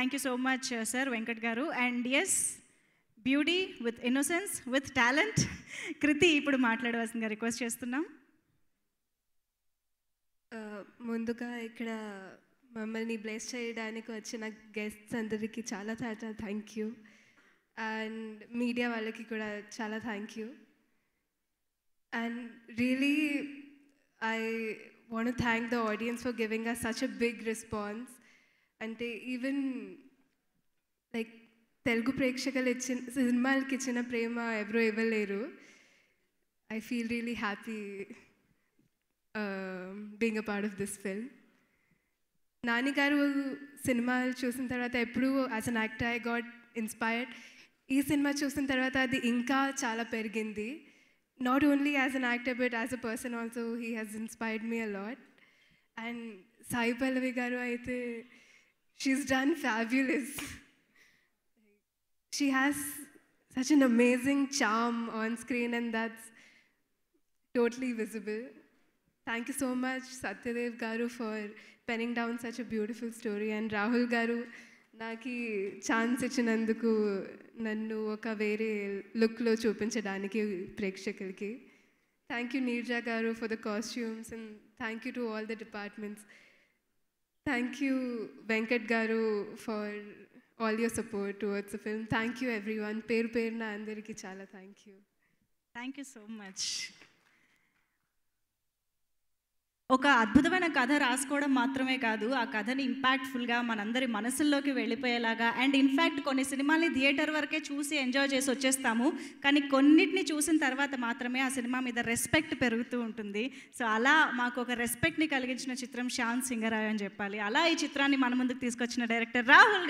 Thank you so much sir uh, Venkat గారు and as beauty with innocence with talent Kriti ఇప్పుడు మాట్లాడవలసిందిగా request చేస్తున్నాం uh, ముందుగా ఇక్కడ మమ్మల్ని బ్లెస్ చేయడానికి వచ్చిన గెస్ట్స్ అందరికీ చాలా చాలా థ్యాంక్ యూ అండ్ మీడియా వాళ్ళకి కూడా చాలా thank you and really I want thank the audience for giving us such a big response అంటే ఈవెన్ లైక్ తెలుగు ప్రేక్షకులు ఇచ్చిన సినిమాలకి ఇచ్చిన ప్రేమ ఎవరూ ఇవ్వలేరు I feel really happy being a part of this film గారు సినిమాలు చూసిన తర్వాత ఎప్పుడూ as an actor I got inspired ఈ సినిమా చూసిన తర్వాత అది ఇంకా చాలా పెరిగింది not only as an actor but as a person also he has inspired me a lot and Sai Pallavi గారు అయితే She's done fabulous. She has such an amazing charm on screen, and that's totally visible. Thank you so much, Satyadev Garu, for penning down such a beautiful story, and Rahul Garu. నాకు chance nannu నన్ను ఒక వేరే లుక్లో చూపించడానికి ప్రేక్షకులకి Thank you, Neerja Garu, for the costumes, and thank you to all the departments. Thank you, Venkat Garu, for all your support towards the film. Thank you, everyone. Peru na Anderiki Chala, thank you. Thank you so much. ఒక అద్భుతమైన కథ రాసుకోవడం మాత్రమే కాదు ఆ కథని ఇంపాక్ట్ఫుల్గా మనందరి మనసుల్లోకి వెళ్ళిపోయేలాగా and in fact కొన్ని సినిమాల్ని థియేటర్ వరకే చూసి ఎంజాయ్ చేసి వచ్చేస్తాము కానీ కొన్నిటిని చూసిన తర్వాత మాత్రమే ఆ సినిమా మీద రెస్పెక్ట్ పెరుగుతూ ఉంటుంది సో అలా మాకు ఒక రెస్పెక్ట్ని కలిగించిన చిత్రం శాంత్ సింగరాయ్ అని చెప్పాలి అలా ఈ చిత్రాన్ని మన ముందుకు తీసుకొచ్చిన డైరెక్టర్ రాహుల్